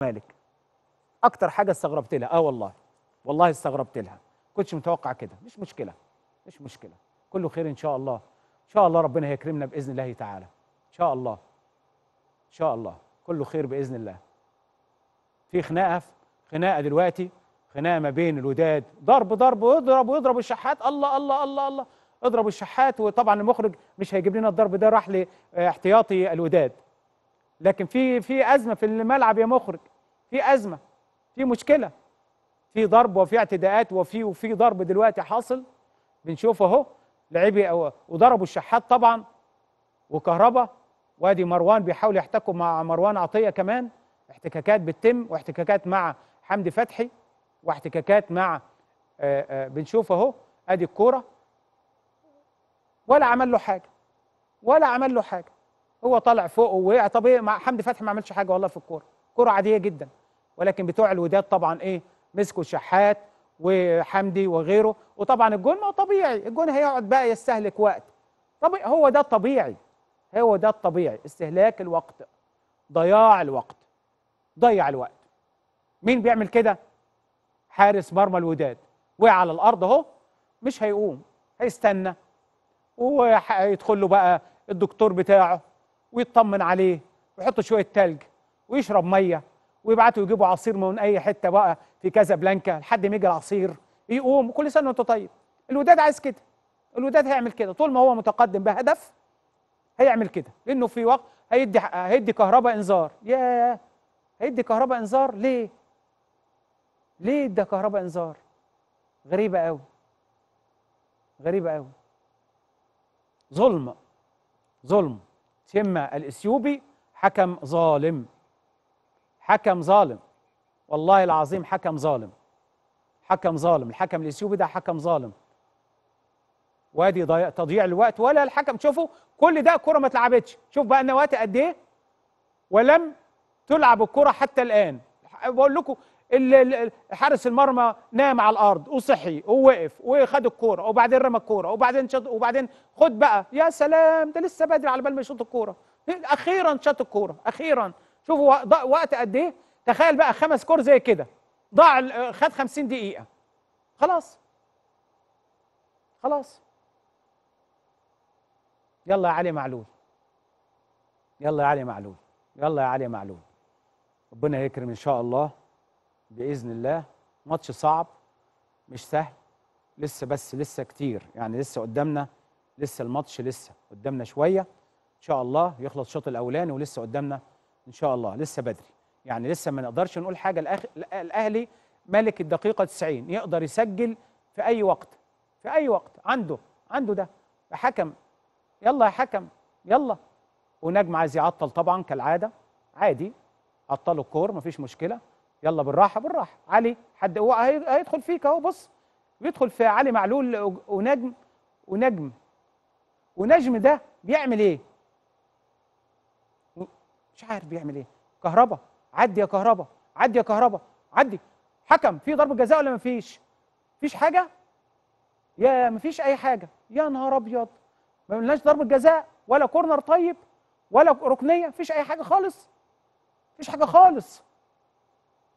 مالك اكتر حاجه استغربت لها اه والله والله استغربت لها كنتش متوقع كده مش مشكله مش مشكله كله خير ان شاء الله ان شاء الله ربنا هيكرمنا باذن الله تعالى ان شاء الله ان شاء الله كله خير باذن الله في خناقه خناقه دلوقتي خناقه ما بين الوداد ضرب ضرب ويضرب ويضرب الشحات الله الله الله الله اضرب الشحات وطبعا المخرج مش هيجيب لنا الضرب ده راح لاحتياطي الوداد لكن في في ازمه في الملعب يا مخرج في ازمه في مشكله في ضرب وفي اعتداءات وفي وفي ضرب دلوقتي حاصل بنشوف اهو لعيبه وضربوا الشحات طبعا وكهربا وادي مروان بيحاول يحتكوا مع مروان عطيه كمان احتكاكات بتتم واحتكاكات مع حمدي فتحي واحتكاكات مع آه، آه، بنشوف اهو ادي الكوره ولا عمل له حاجه ولا عمل له حاجه هو طالع فوق ووقع طب ايه مع حمدي فتحي ما عملش حاجه والله في الكوره كوره عاديه جدا ولكن بتوع الوداد طبعا ايه مسكوا شحات وحمدي وغيره وطبعا الجون ما هو طبيعي الجون هيقعد بقى يستهلك وقت طب هو ده الطبيعي هو ده الطبيعي استهلاك الوقت ضياع الوقت ضيع الوقت مين بيعمل كده حارس مرمى الوداد وقع على الارض اهو مش هيقوم هيستنى ويدخل له بقى الدكتور بتاعه ويطمن عليه ويحط شويه تلج ويشرب ميه ويبعتوا يجيبوا عصير من اي حته بقى في بلانكا لحد ما يجي العصير يقوم كل سنه وانت طيب الوداد عايز كده الوداد هيعمل كده طول ما هو متقدم بهدف هيعمل كده لانه في وقت هيدي هيدي كهرباء انذار يا هيدي كهرباء انذار ليه ليه ده كهرباء انذار غريبه قوي غريبه قوي ظلم ظلم تيما الاثيوبي حكم ظالم حكم ظالم والله العظيم حكم ظالم حكم ظالم الحكم الاثيوبي ده حكم ظالم وادي تضييع الوقت ولا الحكم شوفوا كل ده كره ما اتلعبتش شوف بقى النواتي قد ايه ولم تلعب الكره حتى الان بقول لكم حارس المرمى نام على الارض وصحي ووقف وخد الكوره وبعدين رمى الكوره وبعدين شط وبعدين خد بقى يا سلام ده لسه بدري على بال ما يشوط الكوره اخيرا شاط الكوره اخيرا شوفوا وقت قد ايه تخيل بقى خمس كور زي كده ضاع خد 50 دقيقه خلاص خلاص يلا يا علي معلول يلا يا علي معلول يلا يا علي معلول ربنا يكرم ان شاء الله باذن الله ماتش صعب مش سهل لسه بس لسه كتير يعني لسه قدامنا لسه الماتش لسه قدامنا شويه ان شاء الله يخلص الشوط الاولاني ولسه قدامنا ان شاء الله لسه بدري يعني لسه ما نقدرش نقول حاجه الأخ... الاهلي ملك الدقيقه 90 يقدر يسجل في اي وقت في اي وقت عنده عنده ده حكم يلا يا حكم يلا ونجم عايز يعطل طبعا كالعاده عادي عطلوا الكور مفيش مشكله يلا بالراحه بالراحه علي حد هو هيدخل فيك اهو بص بيدخل في علي معلول ونجم ونجم ونجم ده بيعمل ايه؟ مش عارف بيعمل ايه كهربا عدي يا كهربا عدي يا كهربا عدي حكم في ضربه جزاء ولا مفيش؟ مفيش حاجه؟ يا مفيش اي حاجه يا نهار ابيض ما لناش ضربه جزاء ولا كورنر طيب ولا ركنيه مفيش اي حاجه خالص مفيش حاجه خالص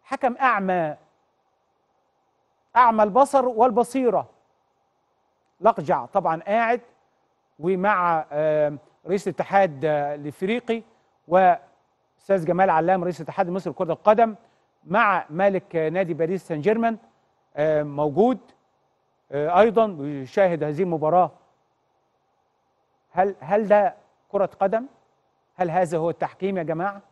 حكم أعمى أعمى البصر والبصيرة لقجع طبعا قاعد ومع رئيس الاتحاد آه، الافريقي واستاذ جمال علام رئيس الاتحاد المصري لكره القدم مع مالك آه، نادي باريس سان جيرمان موجود آه، ايضا ويشاهد هذه المباراه هل هل ده كره قدم؟ هل هذا هو التحكيم يا جماعه؟